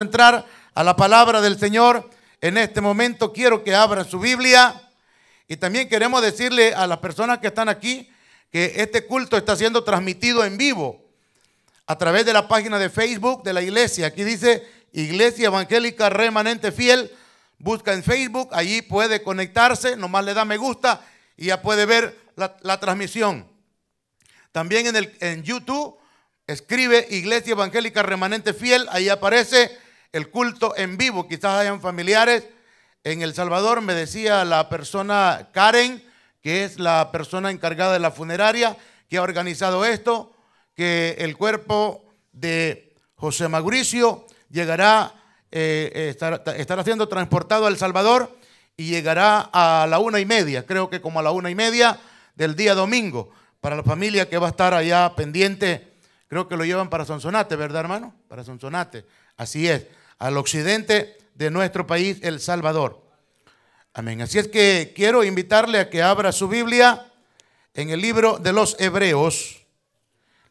entrar a la palabra del Señor en este momento. Quiero que abra su Biblia y también queremos decirle a las personas que están aquí que este culto está siendo transmitido en vivo a través de la página de Facebook de la iglesia. Aquí dice Iglesia Evangélica Remanente Fiel. Busca en Facebook, allí puede conectarse, nomás le da me gusta y ya puede ver la, transmisión. También en, el, en YouTube escribe Iglesia Evangélica Remanente Fiel, ahí aparece el culto en vivo, quizás hayan familiares. En El Salvador me decía la persona Karen, que es la persona encargada de la funeraria, que ha organizado esto, que el cuerpo de José Mauricio llegará, eh, estará siendo transportado a El Salvador y llegará a la una y media, creo que como a la una y media del día domingo, para la familia que va a estar allá pendiente. Creo que lo llevan para Sonsonate, ¿verdad, hermano? Para Sonsonate. Así es al occidente de nuestro país, El Salvador. Amén. Así es que quiero invitarle a que abra su Biblia en el libro de los Hebreos.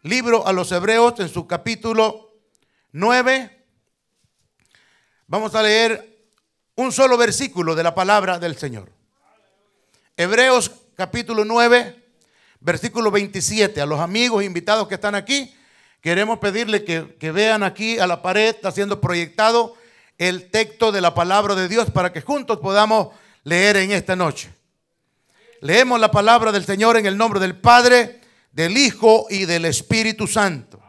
Libro a los Hebreos en su capítulo 9. Vamos a leer un solo versículo de la palabra del Señor. Hebreos capítulo 9, versículo 27. A los amigos invitados que están aquí, Queremos pedirle que, vean aquí a la pared, está siendo proyectado el texto de la palabra de Dios para que juntos podamos leer en esta noche. Leemos la palabra del Señor en el nombre del Padre, del Hijo y del Espíritu Santo.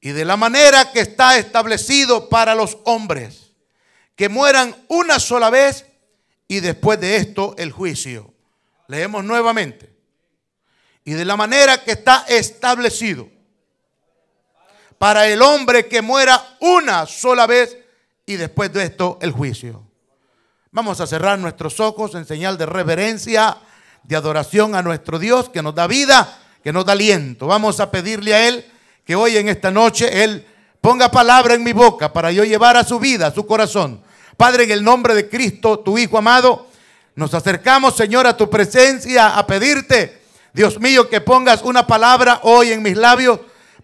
Y de la manera que está establecido para los hombres, que mueran una sola vez y después de esto el juicio. Leemos nuevamente. Y de la manera que está establecido para el hombre que muera una sola vez y después de esto el juicio. Vamos a cerrar nuestros ojos en señal de reverencia, de adoración a nuestro Dios que nos da vida, que nos da aliento. Vamos a pedirle a Él que hoy en esta noche Él ponga palabra en mi boca para yo llevar a su vida, a su corazón. Padre, en el nombre de Cristo, tu Hijo amado, nos acercamos, Señor, a tu presencia a pedirte, Dios mío, que pongas una palabra hoy en mis labios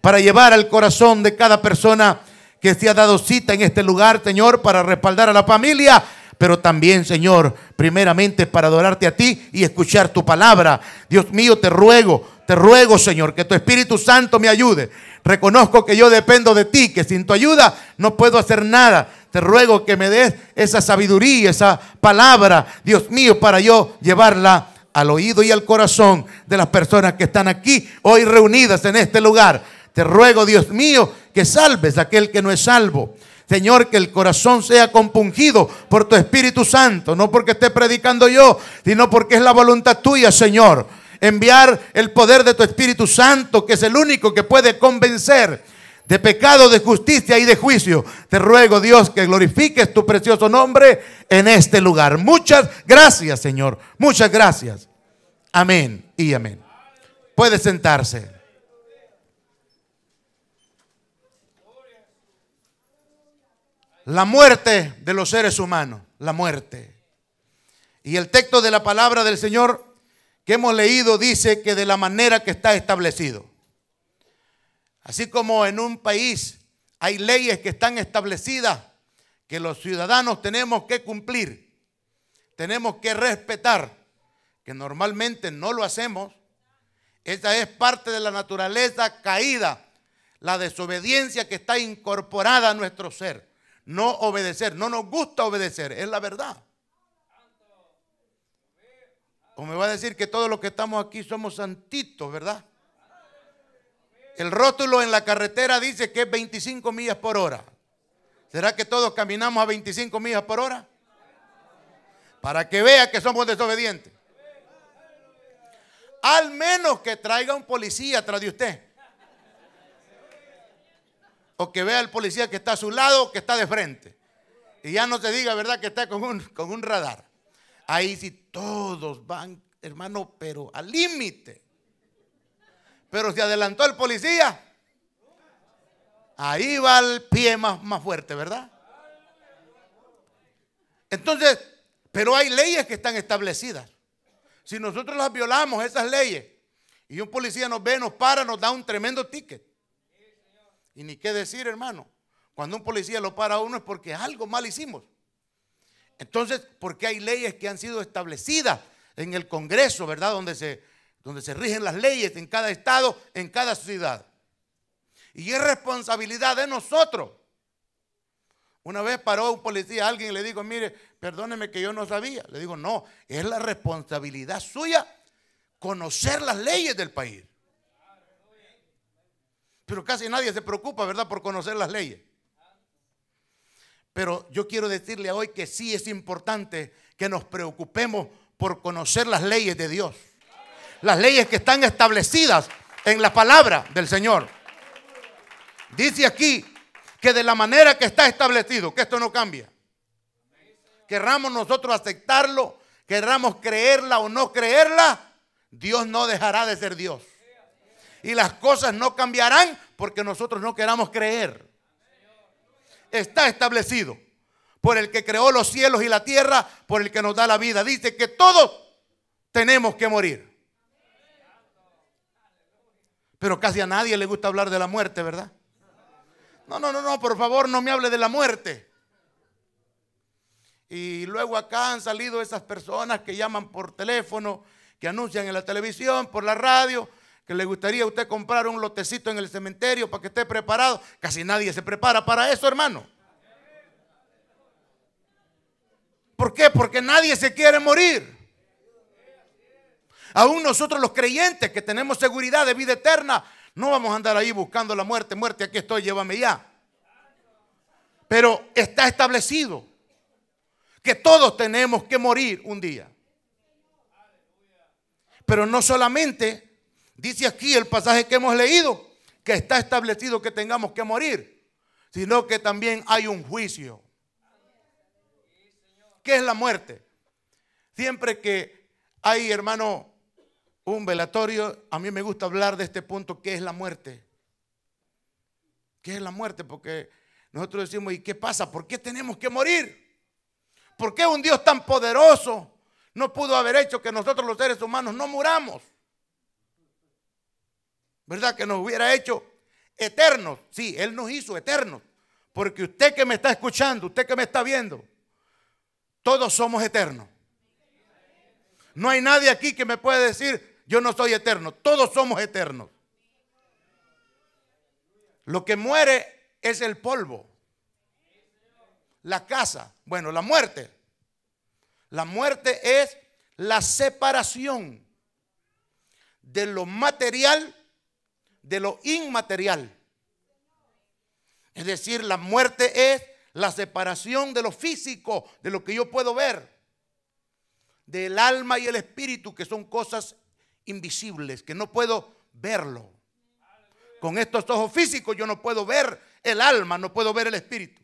para llevar al corazón de cada persona que se ha dado cita en este lugar, Señor, para respaldar a la familia, pero también, Señor, primeramente para adorarte a ti y escuchar tu palabra. Dios mío, te ruego, te ruego, Señor, que tu Espíritu Santo me ayude. Reconozco que yo dependo de ti, que sin tu ayuda no puedo hacer nada. Te ruego que me des esa sabiduría, esa palabra, Dios mío, para yo llevarla al oído y al corazón de las personas que están aquí hoy reunidas en este lugar. Te ruego, Dios mío, que salves a aquel que no es salvo. Señor, que el corazón sea compungido por tu Espíritu Santo, no porque esté predicando yo, sino porque es la voluntad tuya, Señor. Enviar el poder de tu Espíritu Santo, que es el único que puede convencer de pecado, de justicia y de juicio. Te ruego, Dios, que glorifiques tu precioso nombre en este lugar. Muchas gracias, Señor. Muchas gracias. Amén y amén. Puede sentarse. La muerte de los seres humanos, la muerte. Y el texto de la palabra del Señor que hemos leído dice que de la manera que está establecido. Así como en un país hay leyes que están establecidas que los ciudadanos tenemos que cumplir, tenemos que respetar, que normalmente no lo hacemos. Esa es parte de la naturaleza caída, la desobediencia que está incorporada a nuestro ser no obedecer. No nos gusta obedecer, es la verdad. O me va a decir que todos los que estamos aquí somos santitos, ¿verdad? El rótulo en la carretera dice que es 25 millas por hora. ¿Será que todos caminamos a 25 millas por hora? Para que vea que somos desobedientes. Al menos que traiga un policía atrás de usted o que vea el policía que está a su lado o que está de frente. Y ya no te diga, ¿verdad?, que está con un, radar. Ahí sí todos van, hermano, pero al límite. Pero si adelantó el policía, ahí va el pie más, más fuerte, ¿verdad? Entonces, pero hay leyes que están establecidas. Si nosotros las violamos, esas leyes, y un policía nos ve, nos para, nos da un tremendo ticket. Y ni qué decir, hermano. Cuando un policía lo para a uno es porque algo mal hicimos. Entonces, ¿por qué hay leyes que han sido establecidas en el Congreso, ¿verdad? Donde se, donde se rigen las leyes en cada estado, en cada ciudad. Y es responsabilidad de nosotros. Una vez paró un policía a alguien y le dijo, mire, perdóneme que yo no sabía. Le digo, no, es la responsabilidad suya conocer las leyes del país. Pero casi nadie se preocupa, ¿verdad?, por conocer las leyes. Pero yo quiero decirle hoy que sí es importante que nos preocupemos por conocer las leyes de Dios. Las leyes que están establecidas en la palabra del Señor. Dice aquí que de la manera que está establecido, que esto no cambia. Querramos nosotros aceptarlo, querramos creerla o no creerla, Dios no dejará de ser Dios y las cosas no cambiarán porque nosotros no queramos creer. Está establecido por el que creó los cielos y la tierra, por el que nos da la vida. Dice que todos tenemos que morir. Pero casi a nadie le gusta hablar de la muerte, ¿verdad? No, no, no, no, por favor, no me hable de la muerte. Y luego acá han salido esas personas que llaman por teléfono, que anuncian en la televisión, por la radio, que le gustaría a usted comprar un lotecito en el cementerio para que esté preparado. Casi nadie se prepara para eso, hermano. ¿Por qué? Porque nadie se quiere morir. Aún nosotros los creyentes que tenemos seguridad de vida eterna, no vamos a andar ahí buscando la muerte, muerte, aquí estoy, llévame ya. Pero está establecido que todos tenemos que morir un día. Pero no solamente Dice aquí el pasaje que hemos leído que está establecido que tengamos que morir, sino que también hay un juicio. ¿Qué es la muerte? Siempre que hay, hermano, un velatorio, a mí me gusta hablar de este punto, ¿qué es la muerte? ¿Qué es la muerte? Porque nosotros decimos, ¿y qué pasa? ¿Por qué tenemos que morir? ¿Por qué un Dios tan poderoso no pudo haber hecho que nosotros los seres humanos no muramos? ¿verdad? Que nos hubiera hecho eternos. Sí, Él nos hizo eternos. Porque usted que me está escuchando, usted que me está viendo, todos somos eternos. No hay nadie aquí que me pueda decir, yo no soy eterno. Todos somos eternos. Lo que muere es el polvo. La casa, bueno, la muerte. La muerte es la separación de lo material de lo inmaterial. Es decir, la muerte es la separación de lo físico, de lo que yo puedo ver, del alma y el espíritu, que son cosas invisibles, que no puedo verlo. Con estos ojos físicos yo no puedo ver el alma, no puedo ver el espíritu.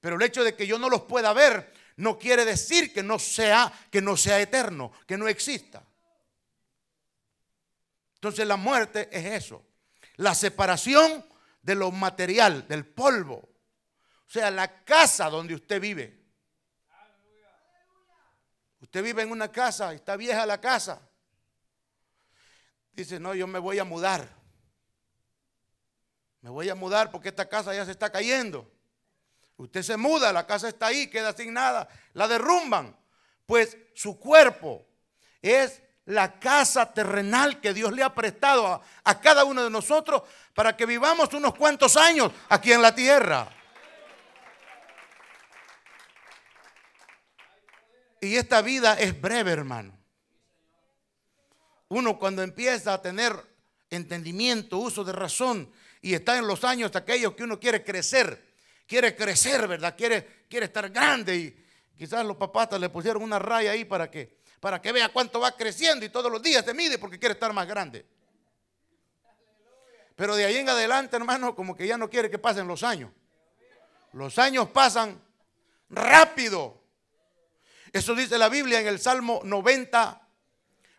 Pero el hecho de que yo no los pueda ver no quiere decir que no sea que no sea eterno, que no exista. Entonces la muerte es eso la separación de lo material, del polvo. O sea, la casa donde usted vive. Usted vive en una casa, está vieja la casa. Dice, no, yo me voy a mudar. Me voy a mudar porque esta casa ya se está cayendo. Usted se muda, la casa está ahí, queda sin nada, la derrumban. Pues su cuerpo es la casa terrenal que Dios le ha prestado a, cada uno de nosotros para que vivamos unos cuantos años aquí en la tierra. Y esta vida es breve, hermano. Uno cuando empieza a tener entendimiento, uso de razón y está en los años de aquellos que uno quiere crecer, quiere crecer, ¿verdad? Quiere, quiere estar grande y quizás los papás le pusieron una raya ahí para que para que vea cuánto va creciendo y todos los días se mide porque quiere estar más grande. Pero de ahí en adelante, hermano, como que ya no quiere que pasen los años. Los años pasan rápido. Eso dice la Biblia en el Salmo 90,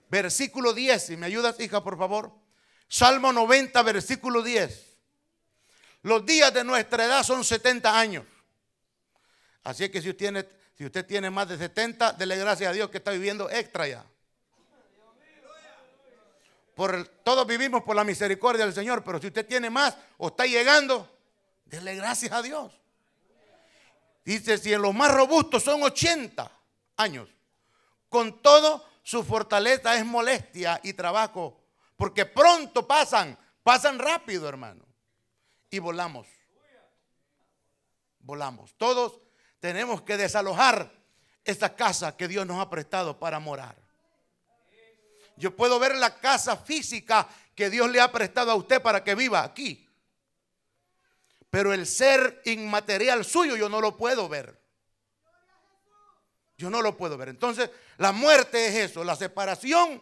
versículo 10. Si me ayudas, hija, por favor. Salmo 90, versículo 10. Los días de nuestra edad son 70 años. Así que si usted tiene si usted tiene más de 70, dele gracias a Dios que está viviendo extra ya. Por, todos vivimos por la misericordia del Señor, pero si usted tiene más o está llegando, dele gracias a Dios. Dice, si en los más robustos son 80 años, con todo su fortaleza es molestia y trabajo, porque pronto pasan, pasan rápido, hermano. Y volamos. Volamos. Todos tenemos que desalojar esta casa que Dios nos ha prestado para morar. Yo puedo ver la casa física que Dios le ha prestado a usted para que viva aquí. Pero el ser inmaterial suyo yo no lo puedo ver. Yo no lo puedo ver. Entonces, la muerte es eso, la separación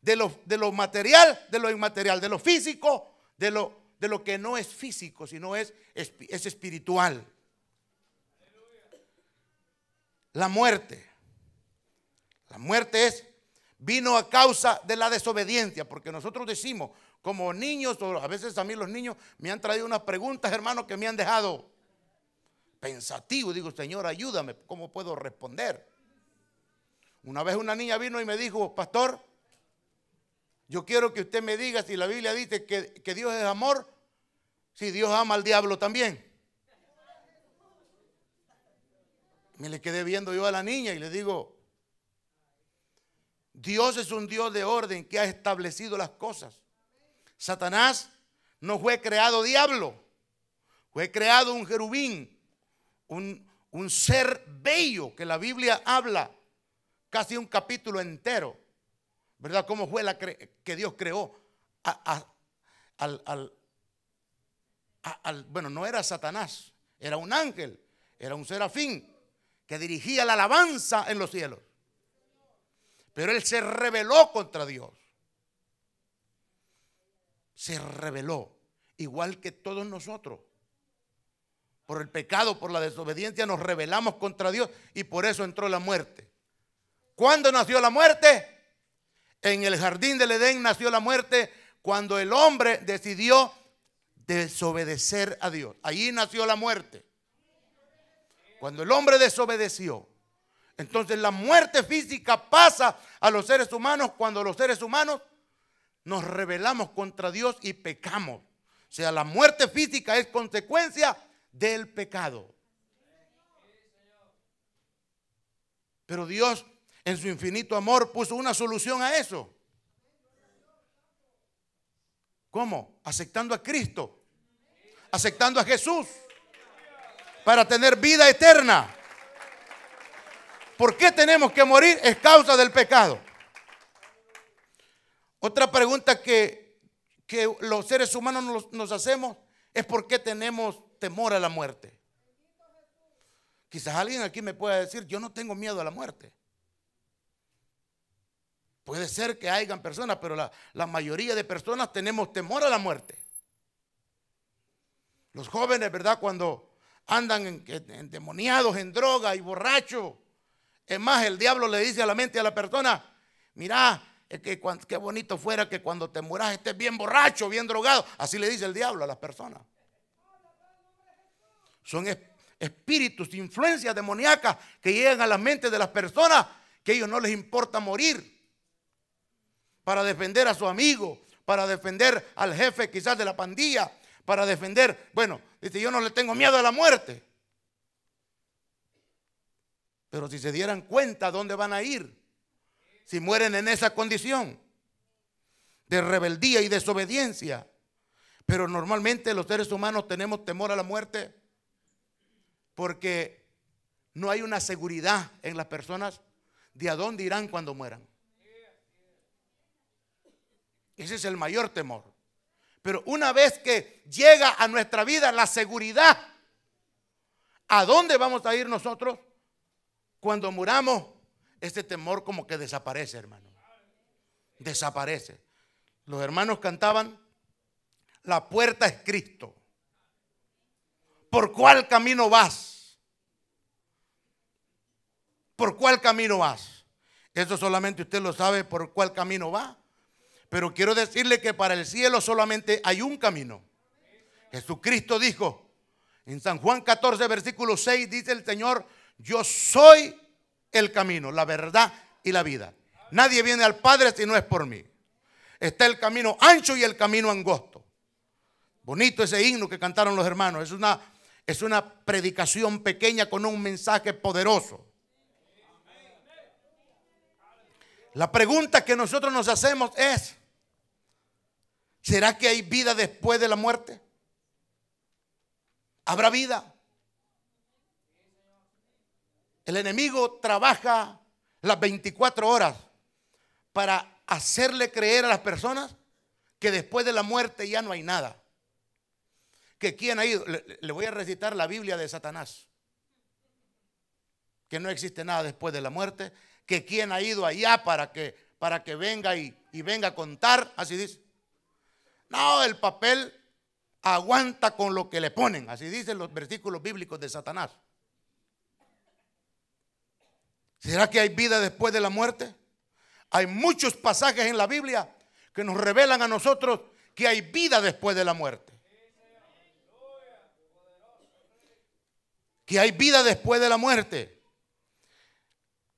de lo, de lo material, de lo inmaterial, de lo físico, de lo, de lo que no es físico, sino es, es espiritual la muerte. La muerte es, vino a causa de la desobediencia, porque nosotros decimos, como niños, o a veces a mí los niños me han traído unas preguntas, hermanos, que me han dejado pensativo. Digo, Señor, ayúdame, ¿cómo puedo responder? Una vez una niña vino y me dijo, pastor, yo quiero que usted me diga si la Biblia dice que, que Dios es amor, si Dios ama al diablo también. Me le quedé viendo yo a la niña y le digo, Dios es un Dios de orden que ha establecido las cosas. Satanás no fue creado diablo, fue creado un jerubín, un, ser bello que la Biblia habla casi un capítulo entero, ¿verdad? ¿Cómo fue la que Dios creó al, bueno, no era Satanás, era un ángel, era un serafín, que dirigía la alabanza en los cielos. Pero él se rebeló contra Dios. Se rebeló, igual que todos nosotros. Por el pecado, por la desobediencia, nos rebelamos contra Dios y por eso entró la muerte. ¿Cuándo nació la muerte? En el jardín del Edén nació la muerte cuando el hombre decidió desobedecer a Dios. Allí nació la muerte. Cuando el hombre desobedeció, entonces la muerte física pasa a los seres humanos cuando los seres humanos nos rebelamos contra Dios y pecamos. O sea, la muerte física es consecuencia del pecado. Pero Dios en su infinito amor puso una solución a eso. ¿Cómo? Aceptando a Cristo. Aceptando a Jesús para tener vida eterna. ¿Por qué tenemos que morir? Es causa del pecado. Otra pregunta que, que los seres humanos nos, hacemos es por qué tenemos temor a la muerte. Quizás alguien aquí me pueda decir, yo no tengo miedo a la muerte. Puede ser que hayan personas, pero la, la, mayoría de personas tenemos temor a la muerte. Los jóvenes, ¿verdad? Cuando andan en endemoniados, en droga y borrachos. Es más, el diablo le dice a la mente a la persona, mira, que qué bonito fuera que cuando te muras estés bien borracho, bien drogado. Así le dice el diablo a las personas. Son espíritus, influencias demoníacas que llegan a las mentes de las personas que ellos no les importa morir para defender a su amigo, para defender al jefe quizás de la pandilla, para defender. Bueno, dice, yo no le tengo miedo a la muerte. Pero si se dieran cuenta dónde van a ir, si mueren en esa condición de rebeldía y desobediencia. Pero normalmente los seres humanos tenemos temor a la muerte porque no hay una seguridad en las personas de a dónde irán cuando mueran. Ese es el mayor temor. Pero una vez que llega a nuestra vida la seguridad, ¿a dónde vamos a ir nosotros? Cuando muramos, este temor como que desaparece, hermano. Desaparece. Los hermanos cantaban, la puerta es Cristo. ¿Por cuál camino vas? ¿Por cuál camino vas? Eso solamente usted lo sabe por cuál camino va. Pero quiero decirle que para el cielo solamente hay un camino. Jesucristo dijo en San Juan 14, versículo 6, dice el Señor, yo soy el camino, la verdad y la vida. Nadie viene al Padre si no es por mí. Está el camino ancho y el camino angosto. Bonito ese himno que cantaron los hermanos. Es una, es una predicación pequeña con un mensaje poderoso. La pregunta que nosotros nos hacemos es, ¿Será que hay vida después de la muerte? ¿Habrá vida? El enemigo trabaja las 24 horas para hacerle creer a las personas que después de la muerte ya no hay nada. Que quién ha ido, le, voy a recitar la Biblia de Satanás. Que no existe nada después de la muerte. Que quién ha ido allá para que, para que venga y venga a contar, así dice. No, el papel aguanta con lo que le ponen. Así dicen los versículos bíblicos de Satanás. ¿Será que hay vida después de la muerte? Hay muchos pasajes en la Biblia que nos revelan a nosotros que hay vida después de la muerte. Que hay vida después de la muerte.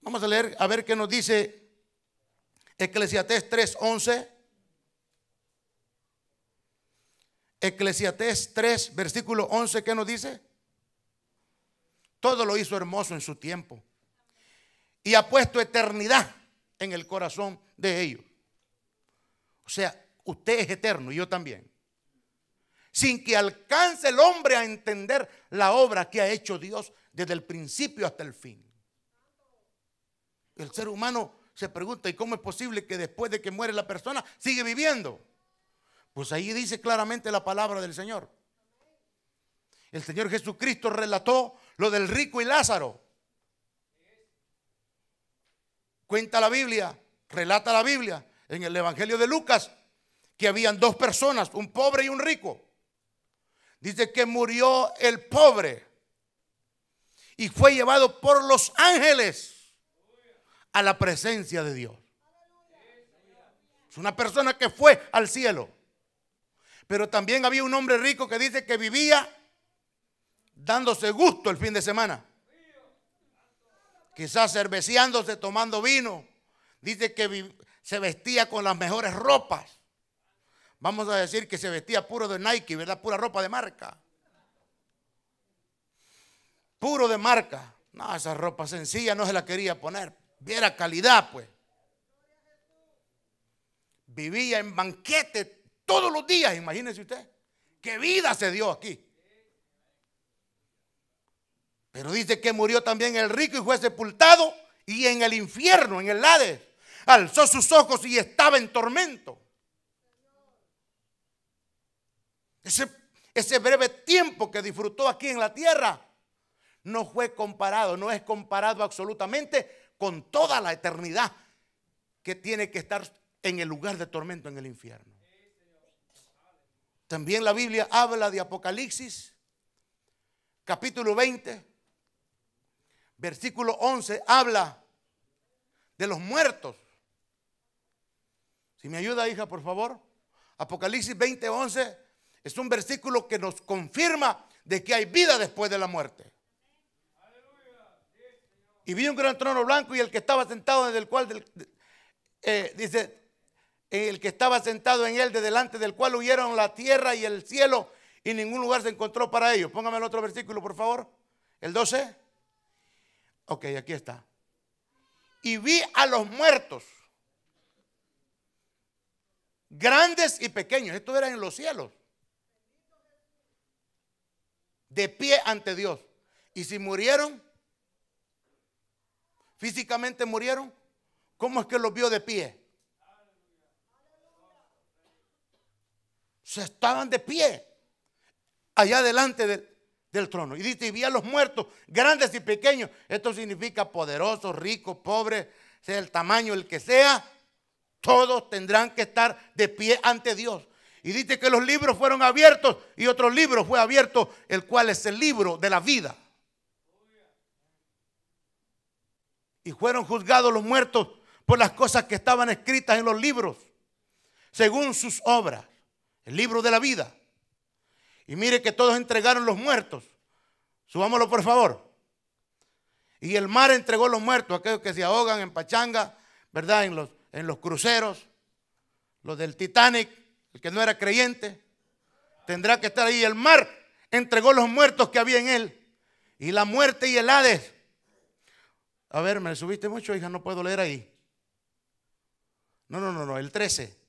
Vamos a leer a ver qué nos dice Eclesiastés 3:11. Eclesiastés 3, versículo 11, ¿qué nos dice? Todo lo hizo hermoso en su tiempo. Y ha puesto eternidad en el corazón de ellos. O sea, usted es eterno y yo también. Sin que alcance el hombre a entender la obra que ha hecho Dios desde el principio hasta el fin. El ser humano se pregunta, ¿y cómo es posible que después de que muere la persona sigue viviendo? Pues ahí dice claramente la palabra del Señor. El Señor Jesucristo relató lo del rico y Lázaro. Cuenta la Biblia, relata la Biblia en el Evangelio de Lucas que habían dos personas, un pobre y un rico. Dice que murió el pobre y fue llevado por los ángeles a la presencia de Dios. Es una persona que fue al cielo. Pero también había un hombre rico que dice que vivía dándose gusto el fin de semana. Quizás cerveciándose, tomando vino. Dice que se vestía con las mejores ropas. Vamos a decir que se vestía puro de Nike, ¿verdad? Pura ropa de marca. Puro de marca. No, esa ropa sencilla no se la quería poner. Viera calidad, pues. Vivía en banquetes todos los días, imagínese usted. Qué vida se dio aquí. Pero dice que murió también el rico y fue sepultado y en el infierno, en el Hades, alzó sus ojos y estaba en tormento. ese breve tiempo que disfrutó aquí en la tierra no fue comparado, no es comparado absolutamente con toda la eternidad que tiene que estar en el lugar de tormento en el infierno. También la Biblia habla de Apocalipsis, capítulo 20, versículo 11, habla de los muertos. Si me ayuda, hija, por favor. Apocalipsis 20, 11 es un versículo que nos confirma de que hay vida después de la muerte. Y vi un gran trono blanco y el que estaba sentado en el cual, eh, dice, el que estaba sentado en él, de delante del cual huyeron la tierra y el cielo, y ningún lugar se encontró para ellos. Póngame el otro versículo, por favor. El 12. Ok, aquí está. Y vi a los muertos, grandes y pequeños, Esto eran en los cielos, de pie ante Dios. Y si murieron, físicamente murieron, ¿cómo es que los vio de pie? se estaban de pie allá delante del, trono. Y dice, y vi a los muertos, grandes y pequeños. Esto significa poderosos, ricos, pobres, sea el tamaño, el que sea. Todos tendrán que estar de pie ante Dios. Y dice que los libros fueron abiertos y otro libro fue abierto, el cual es el libro de la vida. Y fueron juzgados los muertos por las cosas que estaban escritas en los libros, según sus obras el libro de la vida. Y mire que todos entregaron los muertos. Subámoslo por favor. Y el mar entregó los muertos, aquellos que se ahogan en pachanga, ¿verdad? En los, en los cruceros, los del Titanic, el que no era creyente, tendrá que estar ahí. El mar entregó los muertos que había en él. Y la muerte y el Hades. A ver, me subiste mucho, hija, no puedo leer ahí. No, no, no, no, el 13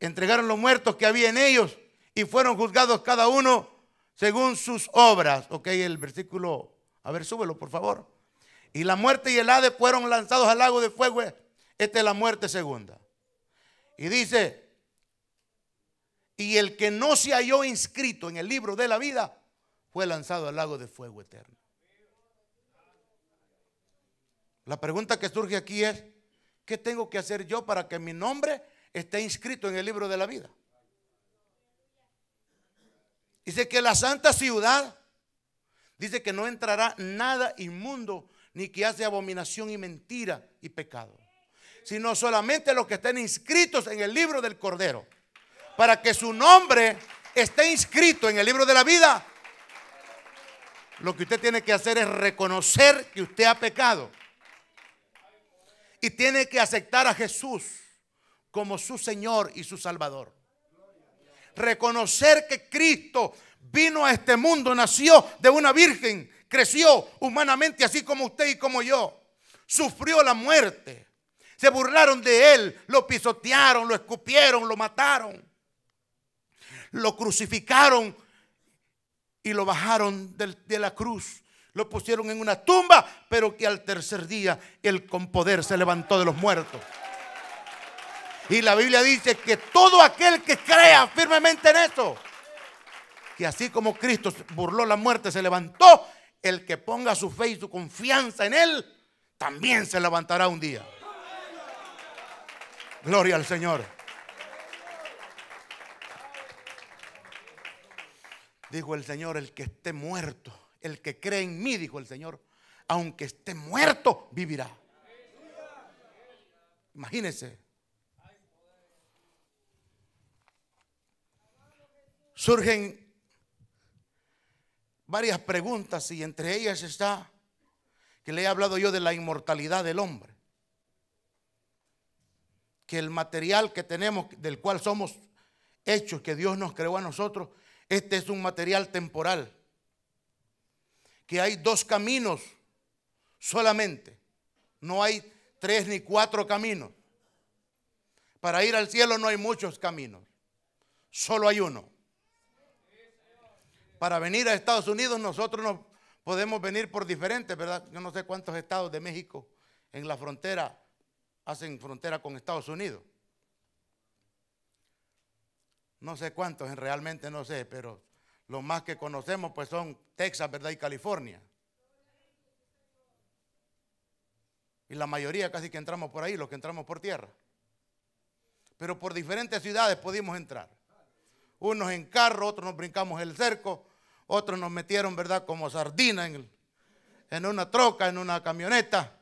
entregaron los muertos que había en ellos y fueron juzgados cada uno según sus obras. Ok, el versículo, a ver, súbelo por favor. Y la muerte y el Hade fueron lanzados al lago de fuego. Esta es la muerte segunda. Y dice, y el que no se halló inscrito en el libro de la vida fue lanzado al lago de fuego eterno. La pregunta que surge aquí es, ¿qué tengo que hacer yo para que mi nombre está inscrito en el libro de la vida. Dice que la santa ciudad dice que no entrará nada inmundo ni que hace abominación y mentira y pecado, sino solamente los que estén inscritos en el libro del Cordero, para que su nombre esté inscrito en el libro de la vida. Lo que usted tiene que hacer es reconocer que usted ha pecado y tiene que aceptar a Jesús como su Señor y su Salvador. Reconocer que Cristo vino a este mundo, nació de una virgen, creció humanamente así como usted y como yo. Sufrió la muerte. Se burlaron de él, lo pisotearon, lo escupieron, lo mataron. Lo crucificaron y lo bajaron de la cruz. Lo pusieron en una tumba, pero que al tercer día él con poder se levantó de los muertos. Y la Biblia dice que todo aquel que crea firmemente en eso, que así como Cristo burló la muerte, se levantó, el que ponga su fe y su confianza en Él, también se levantará un día. Gloria al Señor. Dijo el Señor, el que esté muerto, el que cree en mí, dijo el Señor, aunque esté muerto, vivirá. Imagínense, surgen varias preguntas y entre ellas está que le he hablado yo de la inmortalidad del hombre, que el material que tenemos, del cual somos hechos, que Dios nos creó a nosotros, este es un material temporal, que hay dos caminos solamente, no hay tres ni cuatro caminos. Para ir al cielo no hay muchos caminos, solo hay uno para venir a Estados Unidos nosotros podemos venir por diferentes, ¿verdad? Yo no sé cuántos estados de México en la frontera hacen frontera con Estados Unidos. No sé cuántos, realmente no sé, pero los más que conocemos pues son Texas, ¿verdad? Y California. Y la mayoría casi que entramos por ahí, los que entramos por tierra. Pero por diferentes ciudades pudimos entrar. Unos en carro, otros nos brincamos el cerco, otros nos metieron, ¿verdad? Como sardina en, en una troca, en una camioneta.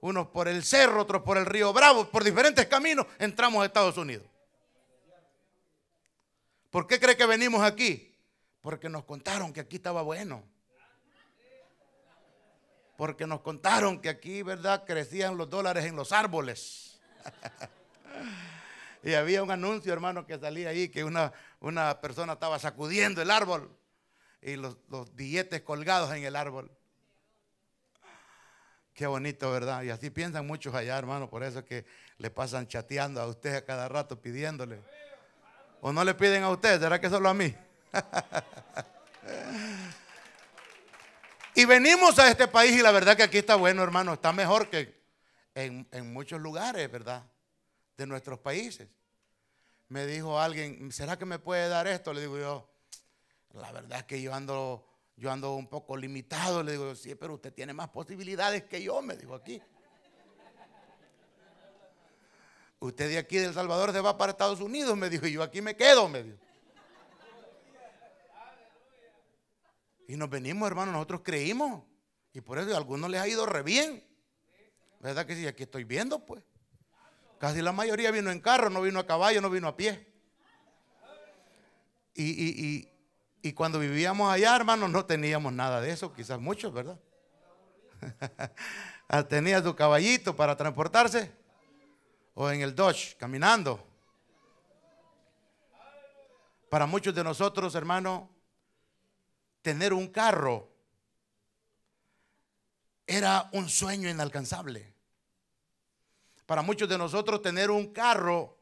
Unos por el cerro, otros por el río Bravo, por diferentes caminos entramos a Estados Unidos. ¿Por qué cree que venimos aquí? Porque nos contaron que aquí estaba bueno. Porque nos contaron que aquí, ¿verdad? Crecían los dólares en los árboles. Y había un anuncio, hermano, que salía ahí, que una, una persona estaba sacudiendo el árbol y los, billetes colgados en el árbol. Qué bonito, ¿verdad? Y así piensan muchos allá, hermano, por eso que le pasan chateando a usted a cada rato pidiéndole. ¿O no le piden a usted? ¿Será que solo a mí? y venimos a este país y la verdad que aquí está bueno, hermano, está mejor que en muchos lugares, ¿verdad? de nuestros países. Me dijo alguien, ¿será que me puede dar esto? Le digo yo, la verdad es que yo ando, yo ando un poco limitado. Le digo, sí, pero usted tiene más posibilidades que yo, me dijo aquí. Usted de aquí del Salvador se va para Estados Unidos, me dijo, y yo aquí me quedo, me dijo. Y nos venimos, hermano, nosotros creímos. Y por eso a algunos les ha ido re bien. ¿Verdad que sí? Aquí estoy viendo, pues. Casi la mayoría vino en carro, no vino a caballo, no vino a pie. Y, y, y, cuando vivíamos allá, hermanos, no teníamos nada de eso, quizás muchos, ¿verdad? Ah, Tenías tu caballito para transportarse o en el Dodge, caminando. Para muchos de nosotros, hermano, tener un carro era un sueño inalcanzable. Para muchos de nosotros tener un carro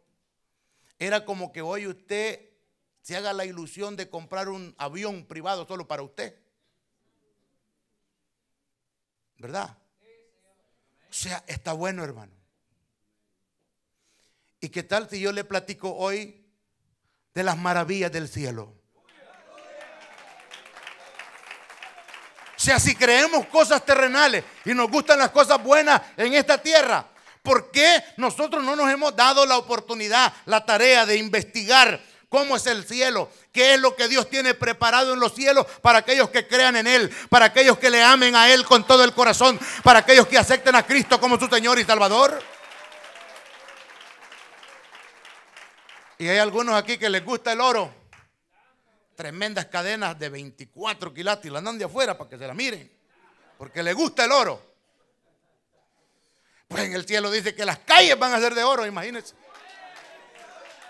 era como que hoy usted se haga la ilusión de comprar un avión privado solo para usted. ¿Verdad? O sea, está bueno, hermano. ¿Y qué tal si yo le platico hoy de las maravillas del cielo? O sea, si creemos cosas terrenales y nos gustan las cosas buenas en esta tierra, ¿Por qué nosotros no nos hemos dado la oportunidad, la tarea de investigar cómo es el cielo, qué es lo que Dios tiene preparado en los cielos para aquellos que crean en Él, para aquellos que le amen a Él con todo el corazón, para aquellos que acepten a Cristo como su Señor y Salvador? Y hay algunos aquí que les gusta el oro. Tremendas cadenas de 24 quilates y las andan de afuera para que se la miren. Porque les gusta el oro. Pues en el cielo dice que las calles van a ser de oro, imagínense.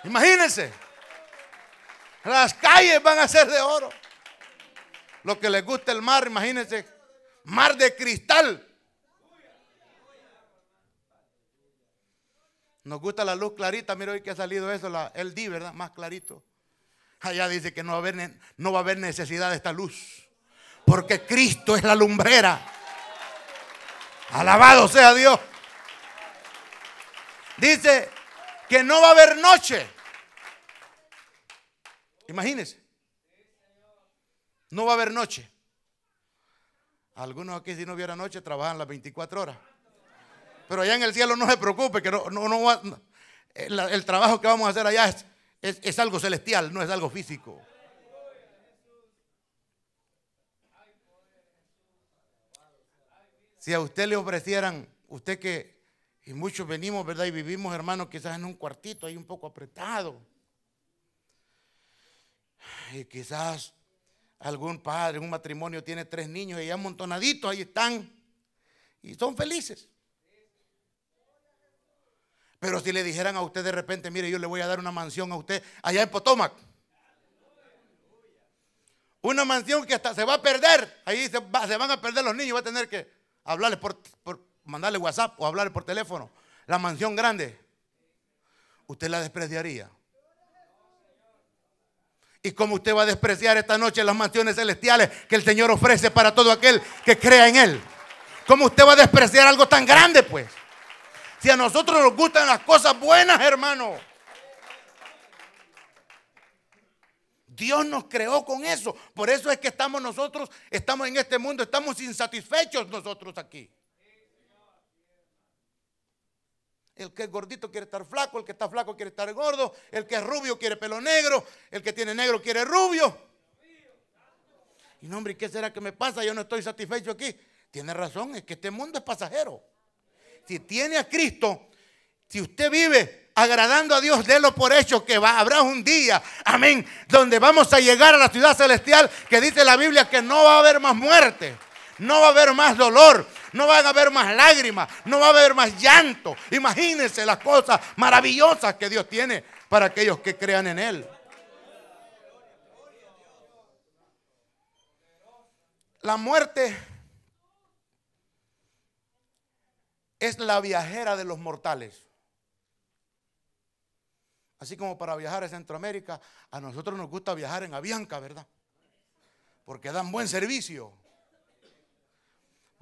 Imagínense. Las calles van a ser de oro. Lo que les gusta el mar, imagínense. Mar de cristal. Nos gusta la luz clarita. Mira hoy que ha salido eso, el día ¿verdad? Más clarito. Allá dice que no no va a haber necesidad de esta luz. Porque Cristo es la lumbrera. Alabado sea Dios. Dice que no va a haber noche. Imagínense. No va a haber noche. Algunos aquí si no hubiera noche trabajan las 24 horas. Pero allá en el cielo no se preocupe, que no, no, eh, el, trabajo que vamos a hacer allá es, es algo celestial, no es algo físico. Si a usted le ofrecieran, usted que y muchos venimos, ¿verdad? Y vivimos, hermanos, quizás en un cuartito ahí un poco apretado. Y quizás algún padre, un matrimonio tiene tres niños y amontonaditos ahí están. Y son felices. Pero si le dijeran a usted de repente, mire, yo le voy a dar una mansión a usted allá en Potomac. Una mansión que hasta se va a perder. Ahí se, van a perder los niños. Va a tener que hablarles por, por mandarle WhatsApp o hablar por teléfono, la mansión grande, usted la despreciaría. ¿Y cómo usted va a despreciar esta noche las mansiones celestiales que el Señor ofrece para todo aquel que crea en Él? ¿Cómo usted va a despreciar algo tan grande, pues? Si a nosotros nos gustan las cosas buenas, hermano. Dios nos creó con eso. Por eso es que estamos nosotros, estamos en este mundo, estamos insatisfechos nosotros aquí. El que es gordito quiere estar flaco, el que está flaco quiere estar gordo, el que es rubio quiere pelo negro, el que tiene negro quiere rubio. Y no, hombre, ¿qué será que me pasa? Yo no estoy satisfecho aquí. Tiene razón, es que este mundo es pasajero. Si tiene a Cristo, si usted vive agradando a Dios, délo por hecho que va, habrá un día, amén, donde vamos a llegar a la ciudad celestial que dice la Biblia que no va a haber más muerte, no va a haber más dolor, no van a haber más lágrimas, no va a haber más llanto. Imagínense las cosas maravillosas que Dios tiene para aquellos que crean en Él. La muerte es la viajera de los mortales. Así como para viajar a Centroamérica, a nosotros nos gusta viajar en Avianca, ¿verdad? Porque dan buen servicio.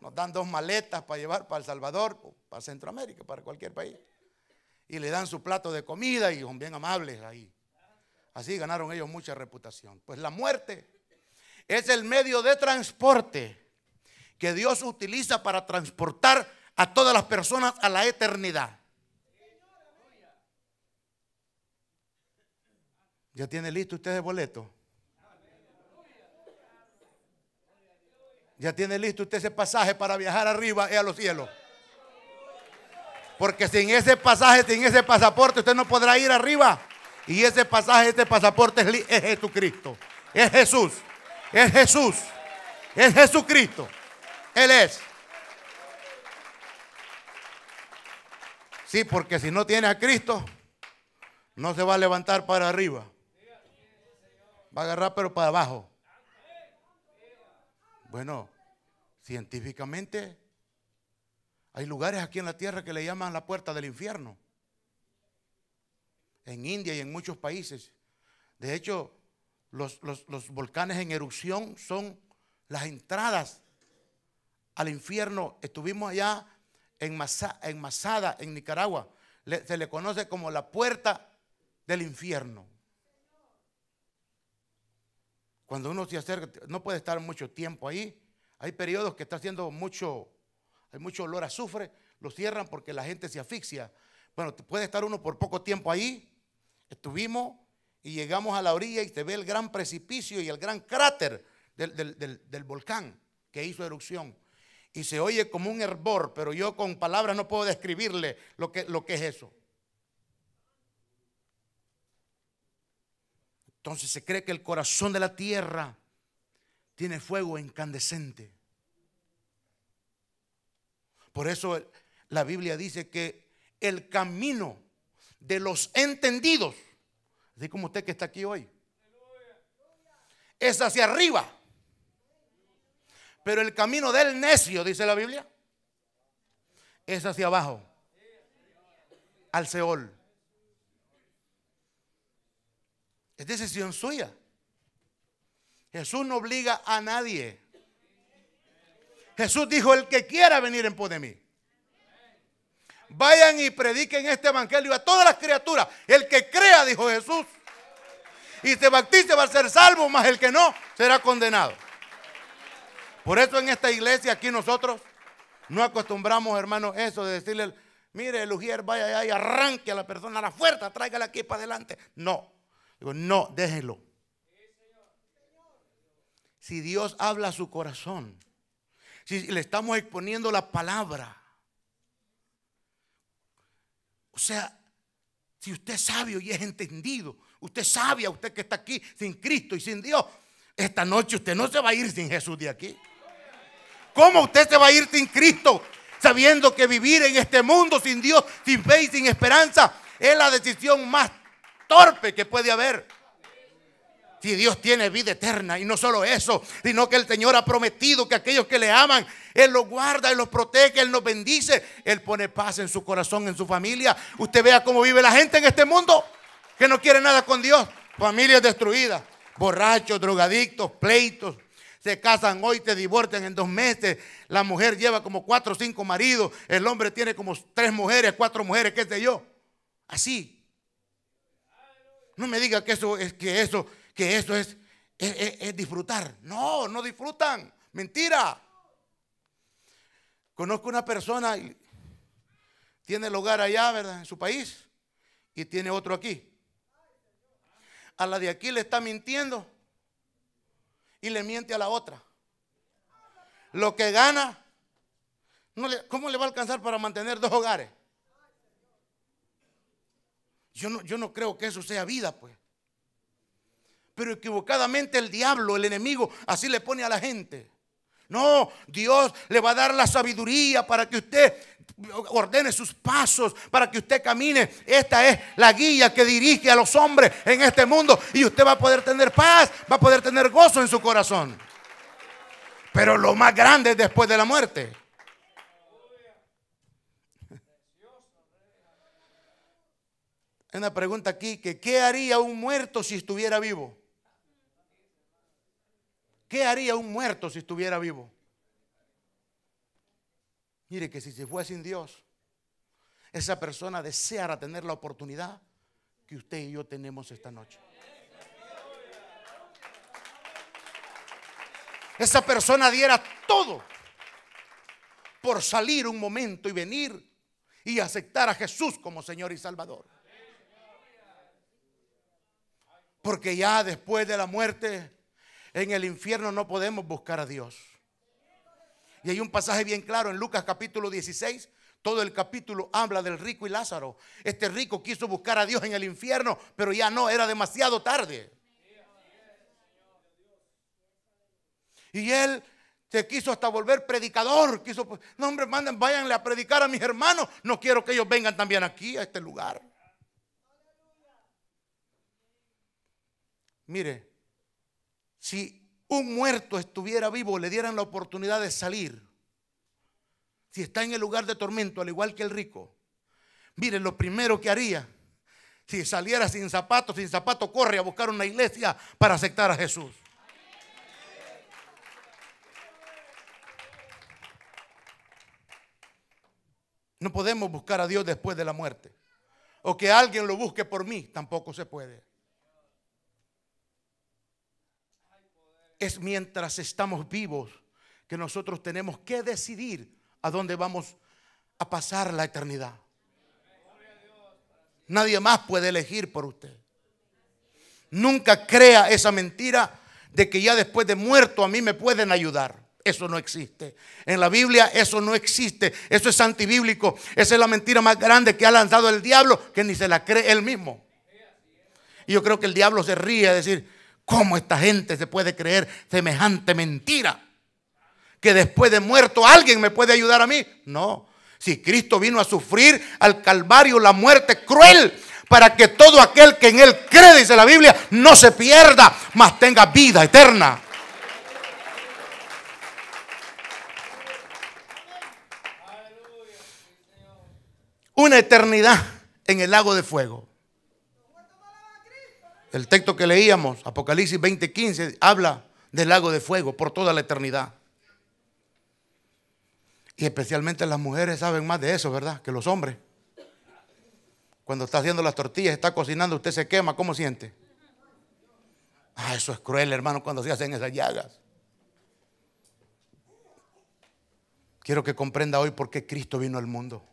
Nos dan dos maletas para llevar para El Salvador, para Centroamérica, para cualquier país. Y le dan su plato de comida y son bien amables ahí. Así ganaron ellos mucha reputación. Pues la muerte es el medio de transporte que Dios utiliza para transportar a todas las personas a la eternidad. ¿Ya tiene listo usted el boleto? Ya tiene listo usted ese pasaje para viajar arriba y a los cielos. Porque sin ese pasaje, sin ese pasaporte, usted no podrá ir arriba. Y ese pasaje, ese pasaporte es, es Jesucristo. Es Jesús. Es Jesús. Es Jesucristo. Él es. Sí, porque si no tiene a Cristo, no se va a levantar para arriba. Va a agarrar pero para abajo. Bueno, científicamente hay lugares aquí en la tierra que le llaman la puerta del infierno. En India y en muchos países. De hecho, los, volcanes en erupción son las entradas al infierno. Estuvimos allá en, Masada, en Nicaragua. se le conoce como la puerta del infierno. Cuando uno se acerca, no puede estar mucho tiempo ahí. Hay periodos que está haciendo mucho, hay mucho olor a azufre, lo cierran porque la gente se asfixia. Bueno, puede estar uno por poco tiempo ahí. Estuvimos y llegamos a la orilla y se ve el gran precipicio y el gran cráter del, volcán que hizo erupción. Y se oye como un hervor, pero yo con palabras no puedo describirle lo que, lo que es eso. Entonces se cree que el corazón de la tierra tiene fuego incandescente. Por eso la Biblia dice que el camino de los entendidos, así como usted que está aquí hoy, es hacia arriba. Pero el camino del necio, dice la Biblia, es hacia abajo, al Seol. Es decisión suya. Jesús no obliga a nadie. Jesús dijo, el que quiera venir en pos de mí. Vayan y prediquen este evangelio a todas las criaturas. El que crea, dijo Jesús, y se bautice va a ser salvo, Más el que no será condenado. Por eso en esta iglesia aquí nosotros no acostumbramos, hermanos, eso de decirle, mire, el ujier, vaya allá y arranque a la persona a la fuerza, tráigala aquí para adelante. No no, déjelo. Si Dios habla a su corazón, si le estamos exponiendo la palabra. O sea, si usted es sabio y es entendido, usted sabia, usted que está aquí sin Cristo y sin Dios, esta noche usted no se va a ir sin Jesús de aquí. ¿Cómo usted se va a ir sin Cristo? Sabiendo que vivir en este mundo sin Dios, sin fe y sin esperanza es la decisión más torpe que puede haber. Si Dios tiene vida eterna y no solo eso, sino que el Señor ha prometido que aquellos que le aman, Él los guarda, Él los protege, Él los bendice, Él pone paz en su corazón, en su familia. Usted vea cómo vive la gente en este mundo que no quiere nada con Dios. Familias destruidas, borrachos, drogadictos, pleitos, se casan hoy, te divorcian en dos meses, la mujer lleva como cuatro o cinco maridos, el hombre tiene como tres mujeres, cuatro mujeres, qué sé yo. Así, no me diga que eso es que eso, que eso es, es, disfrutar. No, no disfrutan. Mentira. Conozco una persona, tiene el hogar allá, ¿verdad? En su país, y tiene otro aquí. A la de aquí le está mintiendo y le miente a la otra. Lo que gana, ¿cómo le va a alcanzar para mantener dos hogares? Yo no, creo que eso sea vida, pues. Pero equivocadamente el diablo, el enemigo, así le pone a la gente. No, Dios le va a dar la sabiduría para que usted ordene sus pasos, para que usted camine. Esta es la guía que dirige a los hombres en este mundo y usted va a poder tener paz, va a poder tener gozo en su corazón. Pero lo más grande es después de la muerte. Es una pregunta aquí, que ¿qué haría un muerto si estuviera vivo? ¿Qué haría un muerto si estuviera vivo? Mire que si se fue sin Dios, esa persona deseara tener la oportunidad que usted y yo tenemos esta noche. Esa persona diera todo por salir un momento y venir y aceptar a Jesús como Señor y Salvador. Porque ya después de la muerte, en el infierno no podemos buscar a Dios. Y hay un pasaje bien claro en Lucas capítulo 16. Todo el capítulo habla del rico y Lázaro. Este rico quiso buscar a Dios en el infierno, pero ya no, era demasiado tarde. Y él se quiso hasta volver predicador. Quiso, no, hombre, manden, váyanle a predicar a mis hermanos. No quiero que ellos vengan también aquí, a este lugar. Mire, si un muerto estuviera vivo, le dieran la oportunidad de salir. Si está en el lugar de tormento, al igual que el rico. Mire, lo primero que haría, si saliera sin zapatos, sin zapato, corre a buscar una iglesia para aceptar a Jesús. No podemos buscar a Dios después de la muerte. O que alguien lo busque por mí, tampoco se puede. es mientras estamos vivos que nosotros tenemos que decidir a dónde vamos a pasar la eternidad. Nadie más puede elegir por usted. Nunca crea esa mentira de que ya después de muerto a mí me pueden ayudar. Eso no existe. En la Biblia eso no existe. Eso es antibíblico. Esa es la mentira más grande que ha lanzado el diablo que ni se la cree él mismo. Y yo creo que el diablo se ríe a decir, ¿Cómo esta gente se puede creer semejante mentira? Que después de muerto alguien me puede ayudar a mí. No, si Cristo vino a sufrir al Calvario la muerte cruel para que todo aquel que en Él cree, dice la Biblia, no se pierda, mas tenga vida eterna. Una eternidad en el lago de fuego. El texto que leíamos, Apocalipsis 20:15, habla del lago de fuego por toda la eternidad. Y especialmente las mujeres saben más de eso, ¿verdad? Que los hombres. Cuando está haciendo las tortillas, está cocinando, usted se quema, ¿cómo siente? Ah, eso es cruel, hermano, cuando se hacen esas llagas. Quiero que comprenda hoy por qué Cristo vino al mundo.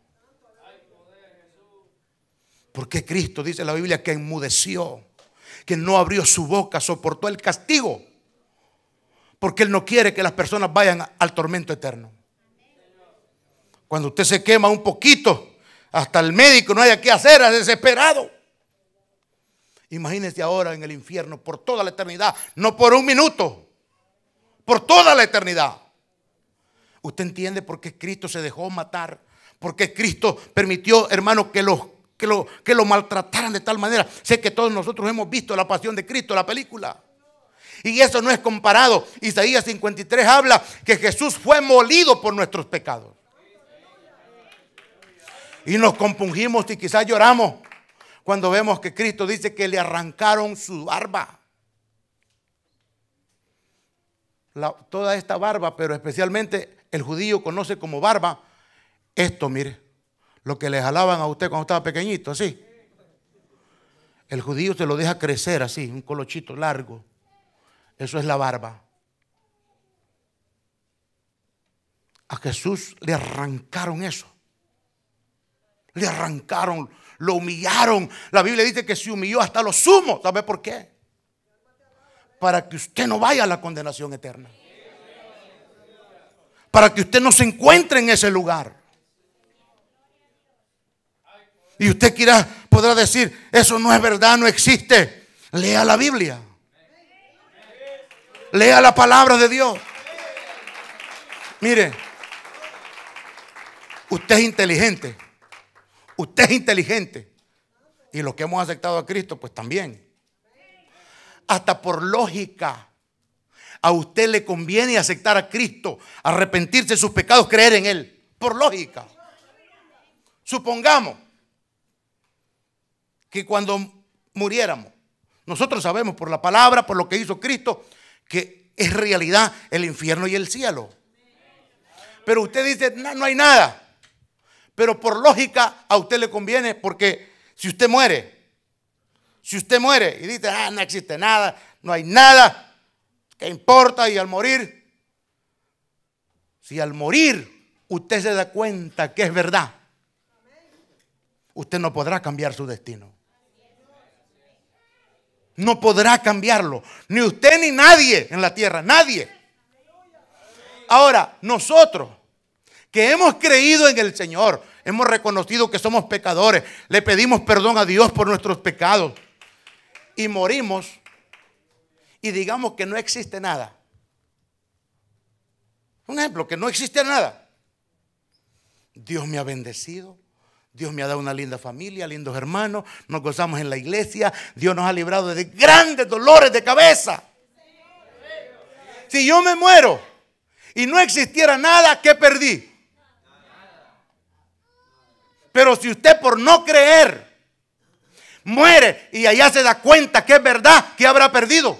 ¿Por qué Cristo, dice la Biblia, que enmudeció que no abrió su boca, soportó el castigo. Porque Él no quiere que las personas vayan al tormento eterno. Cuando usted se quema un poquito, hasta el médico no haya qué hacer, es desesperado. Imagínese ahora en el infierno por toda la eternidad, no por un minuto, por toda la eternidad. ¿Usted entiende por qué Cristo se dejó matar? Porque Cristo permitió, hermano, que los que lo, que lo maltrataran de tal manera. Sé que todos nosotros hemos visto la pasión de Cristo, la película. Y eso no es comparado. Isaías 53 habla que Jesús fue molido por nuestros pecados. Y nos compungimos y quizás lloramos cuando vemos que Cristo dice que le arrancaron su barba. toda esta barba, pero especialmente el judío conoce como barba esto, mire. Lo que le jalaban a usted cuando estaba pequeñito, así. El judío se lo deja crecer así, un colochito largo. Eso es la barba. A Jesús le arrancaron eso. Le arrancaron, lo humillaron. La Biblia dice que se humilló hasta lo sumo. ¿Sabe por qué? Para que usted no vaya a la condenación eterna. Para que usted no se encuentre en ese lugar. Y usted podrá decir, eso no es verdad, no existe. Lea la Biblia. Lea la palabra de Dios. Mire, usted es inteligente. Usted es inteligente. Y los que hemos aceptado a Cristo, pues también. Hasta por lógica. A usted le conviene aceptar a Cristo, arrepentirse de sus pecados, creer en Él. Por lógica. Supongamos que cuando muriéramos, nosotros sabemos por la palabra, por lo que hizo Cristo, que es realidad el infierno y el cielo. Pero usted dice, no, hay nada. Pero por lógica a usted le conviene porque si usted muere, si usted muere y dice, ah, no existe nada, no hay nada, ¿qué importa? Y al morir, si al morir usted se da cuenta que es verdad, usted no podrá cambiar su destino no podrá cambiarlo. Ni usted ni nadie en la tierra, nadie. Ahora, nosotros que hemos creído en el Señor, hemos reconocido que somos pecadores, le pedimos perdón a Dios por nuestros pecados y morimos y digamos que no existe nada. Un ejemplo, que no existe nada. Dios me ha bendecido, Dios me ha dado una linda familia, lindos hermanos, nos gozamos en la iglesia, Dios nos ha librado de grandes dolores de cabeza. Si yo me muero y no existiera nada, ¿qué perdí? Pero si usted por no creer muere y allá se da cuenta que es verdad, ¿qué habrá perdido?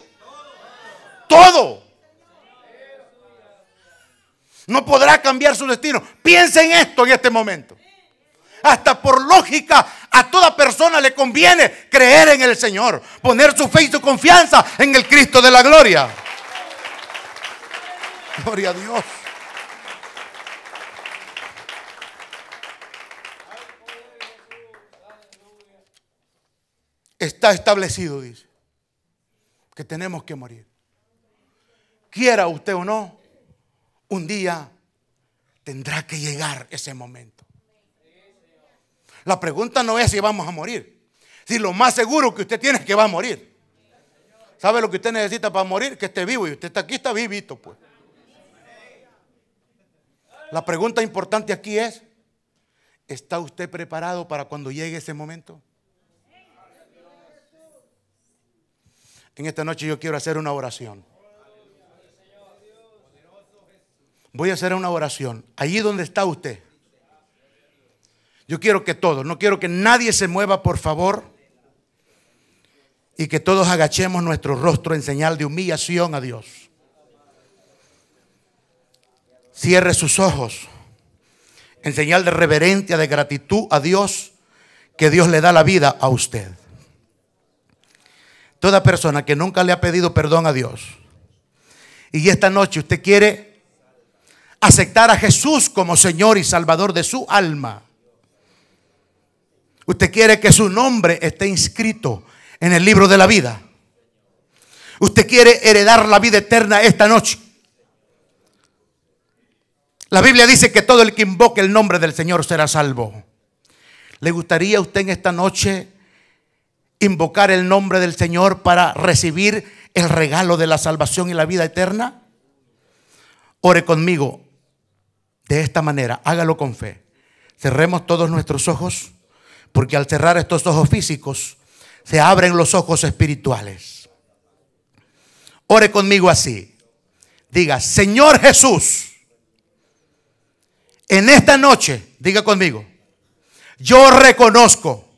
Todo. No podrá cambiar su destino. Piensa en esto en este momento. Hasta por lógica, a toda persona le conviene creer en el Señor, poner su fe y su confianza en el Cristo de la gloria. Gloria a Dios. Está establecido, dice, que tenemos que morir. Quiera usted o no, un día tendrá que llegar ese momento. La pregunta no es si vamos a morir. Si lo más seguro que usted tiene es que va a morir. ¿Sabe lo que usted necesita para morir? Que esté vivo y usted está aquí, está vivito, pues. La pregunta importante aquí es, ¿está usted preparado para cuando llegue ese momento? En esta noche yo quiero hacer una oración. Voy a hacer una oración. Allí donde está usted. Yo quiero que todos, no quiero que nadie se mueva, por favor. Y que todos agachemos nuestro rostro en señal de humillación a Dios. Cierre sus ojos en señal de reverencia, de gratitud a Dios, que Dios le da la vida a usted. Toda persona que nunca le ha pedido perdón a Dios y esta noche usted quiere aceptar a Jesús como Señor y Salvador de su alma, Usted quiere que su nombre esté inscrito en el libro de la vida. Usted quiere heredar la vida eterna esta noche. La Biblia dice que todo el que invoque el nombre del Señor será salvo. ¿Le gustaría a usted en esta noche invocar el nombre del Señor para recibir el regalo de la salvación y la vida eterna? Ore conmigo de esta manera, hágalo con fe. Cerremos todos nuestros ojos. Porque al cerrar estos ojos físicos, se abren los ojos espirituales. Ore conmigo así. Diga, Señor Jesús, en esta noche, diga conmigo, yo reconozco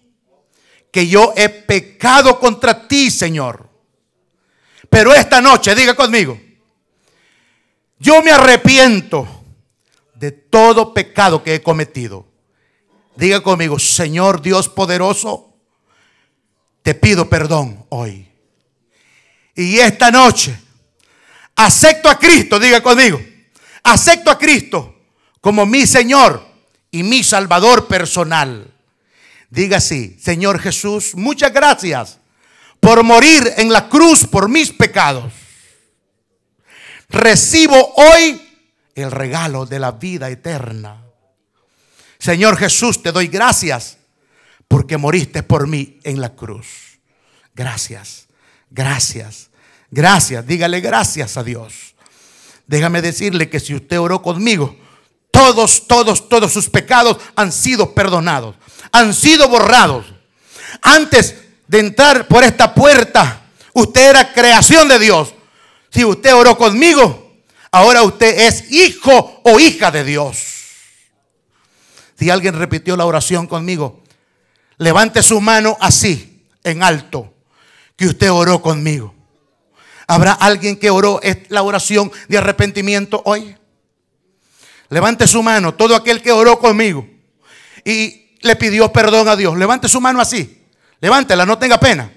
que yo he pecado contra ti, Señor. Pero esta noche, diga conmigo, yo me arrepiento de todo pecado que he cometido. Diga conmigo, Señor Dios poderoso, te pido perdón hoy. Y esta noche acepto a Cristo, diga conmigo, acepto a Cristo como mi Señor y mi Salvador personal. Diga así, Señor Jesús, muchas gracias por morir en la cruz por mis pecados. Recibo hoy el regalo de la vida eterna. Señor Jesús, te doy gracias porque moriste por mí en la cruz. Gracias, gracias, gracias. Dígale gracias a Dios. Déjame decirle que si usted oró conmigo, todos, todos, todos sus pecados han sido perdonados, han sido borrados. Antes de entrar por esta puerta, usted era creación de Dios. Si usted oró conmigo, ahora usted es hijo o hija de Dios. Si alguien repitió la oración conmigo, levante su mano así, en alto, que usted oró conmigo. ¿Habrá alguien que oró la oración de arrepentimiento hoy? Levante su mano, todo aquel que oró conmigo y le pidió perdón a Dios. Levante su mano así. Levántela, no tenga pena.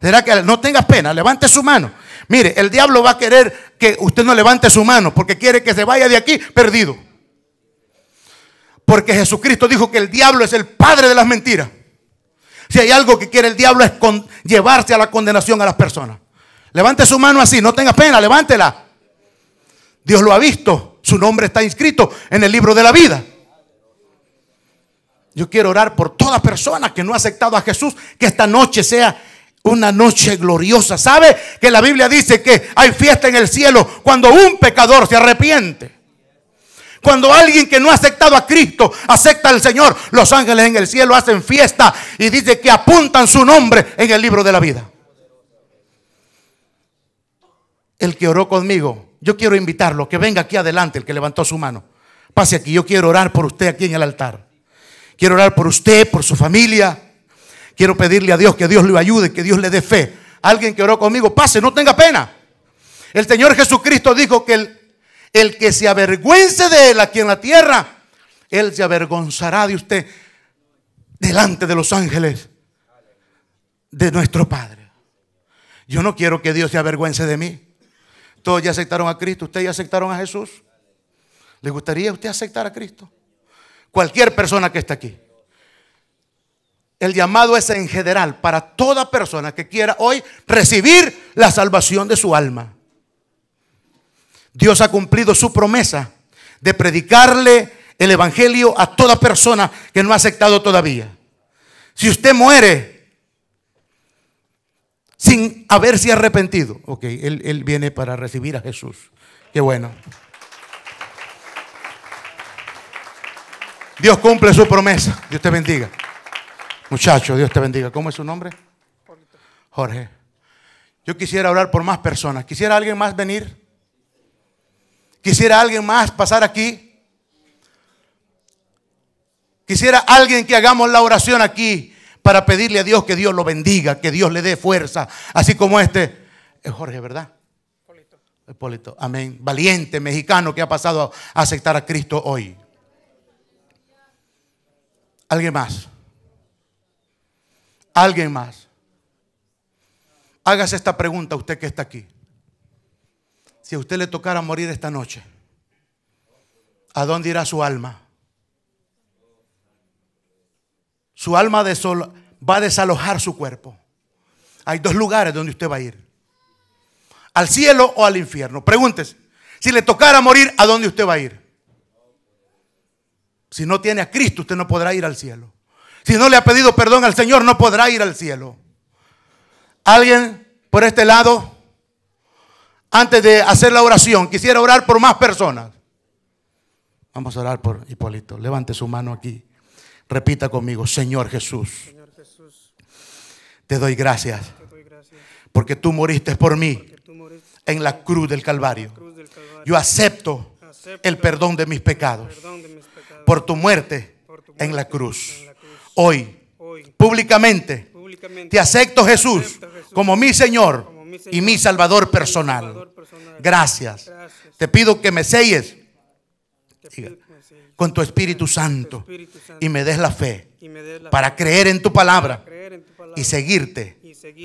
¿Será que no tenga pena? Levante su mano. Mire, el diablo va a querer que usted no levante su mano porque quiere que se vaya de aquí perdido. Porque Jesucristo dijo que el diablo es el padre de las mentiras. Si hay algo que quiere el diablo es llevarse a la condenación a las personas. Levante su mano así, no tenga pena, levántela. Dios lo ha visto, su nombre está inscrito en el libro de la vida. Yo quiero orar por toda persona que no ha aceptado a Jesús, que esta noche sea una noche gloriosa. ¿Sabe que la Biblia dice que hay fiesta en el cielo cuando un pecador se arrepiente? Cuando alguien que no ha aceptado a Cristo acepta al Señor, los ángeles en el cielo hacen fiesta y dice que apuntan su nombre en el libro de la vida. El que oró conmigo, yo quiero invitarlo, que venga aquí adelante, el que levantó su mano. Pase aquí, yo quiero orar por usted aquí en el altar. Quiero orar por usted, por su familia. Quiero pedirle a Dios que Dios lo ayude, que Dios le dé fe. Alguien que oró conmigo, pase, no tenga pena. El Señor Jesucristo dijo que el el que se avergüence de él aquí en la tierra, él se avergonzará de usted delante de los ángeles de nuestro Padre. Yo no quiero que Dios se avergüence de mí. Todos ya aceptaron a Cristo, ustedes ya aceptaron a Jesús. ¿Le gustaría a usted aceptar a Cristo? Cualquier persona que esté aquí. El llamado es en general para toda persona que quiera hoy recibir la salvación de su alma. Dios ha cumplido su promesa de predicarle el Evangelio a toda persona que no ha aceptado todavía. Si usted muere sin haberse arrepentido, ok, él, él viene para recibir a Jesús. Qué bueno. Dios cumple su promesa. Dios te bendiga. muchacho. Dios te bendiga. ¿Cómo es su nombre? Jorge. Yo quisiera hablar por más personas. ¿Quisiera alguien más venir? Quisiera alguien más pasar aquí. Quisiera alguien que hagamos la oración aquí para pedirle a Dios que Dios lo bendiga, que Dios le dé fuerza, así como este es Jorge, ¿verdad? Hipólito. Hipólito, amén. Valiente mexicano que ha pasado a aceptar a Cristo hoy. Alguien más. Alguien más. Hágase esta pregunta usted que está aquí si a usted le tocara morir esta noche, ¿a dónde irá su alma? Su alma va a desalojar su cuerpo. Hay dos lugares donde usted va a ir. Al cielo o al infierno. Pregúntese, si le tocara morir, ¿a dónde usted va a ir? Si no tiene a Cristo, usted no podrá ir al cielo. Si no le ha pedido perdón al Señor, no podrá ir al cielo. ¿Alguien por este lado? antes de hacer la oración, quisiera orar por más personas. Vamos a orar por Hipólito. Levante su mano aquí. Repita conmigo, Señor Jesús. Te doy gracias. Porque tú moriste por mí en la cruz del Calvario. Yo acepto, el perdón de mis pecados, por tu muerte, en, la cruz. Hoy, públicamente, te acepto Jesús como mi Señor y mi Salvador personal. Gracias. Te pido que me selles con tu Espíritu Santo y me des la fe para creer en tu palabra y seguirte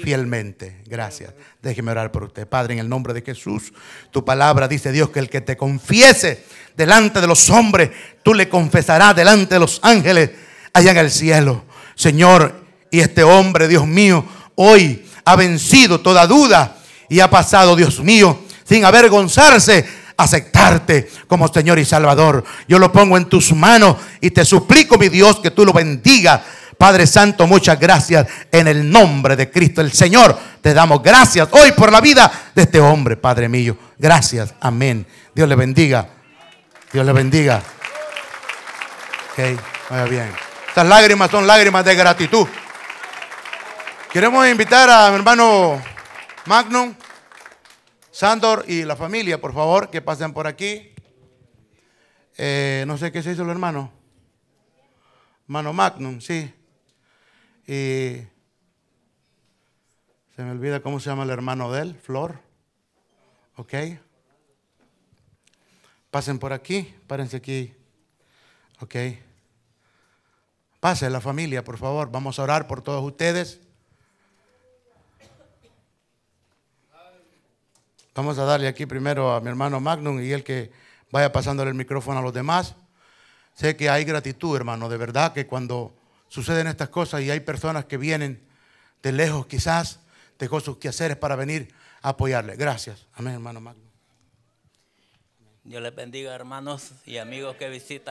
fielmente. Gracias. Déjeme orar por usted. Padre, en el nombre de Jesús, tu palabra dice Dios que el que te confiese delante de los hombres, tú le confesarás delante de los ángeles allá en el cielo. Señor, y este hombre, Dios mío, hoy ha vencido toda duda y ha pasado, Dios mío, sin avergonzarse, aceptarte como Señor y Salvador. Yo lo pongo en tus manos y te suplico, mi Dios, que tú lo bendigas. Padre Santo, muchas gracias en el nombre de Cristo el Señor. Te damos gracias hoy por la vida de este hombre, Padre mío. Gracias, amén. Dios le bendiga. Dios le bendiga. Ok, vaya bien. Estas lágrimas son lágrimas de gratitud. Queremos invitar a mi hermano Magnum, Sandor y la familia, por favor, que pasen por aquí. Eh, no sé qué se hizo el hermano. Hermano Magnum, sí. Y se me olvida cómo se llama el hermano de él, Flor. Ok. Pasen por aquí, párense aquí. Ok. Pase la familia, por favor. Vamos a orar por todos ustedes. Vamos a darle aquí primero a mi hermano Magnum y el que vaya pasándole el micrófono a los demás. Sé que hay gratitud, hermano, de verdad que cuando suceden estas cosas y hay personas que vienen de lejos quizás, dejó sus quehaceres para venir a apoyarle. Gracias. Amén, hermano Magnum. Dios les bendiga, hermanos y amigos que visitan.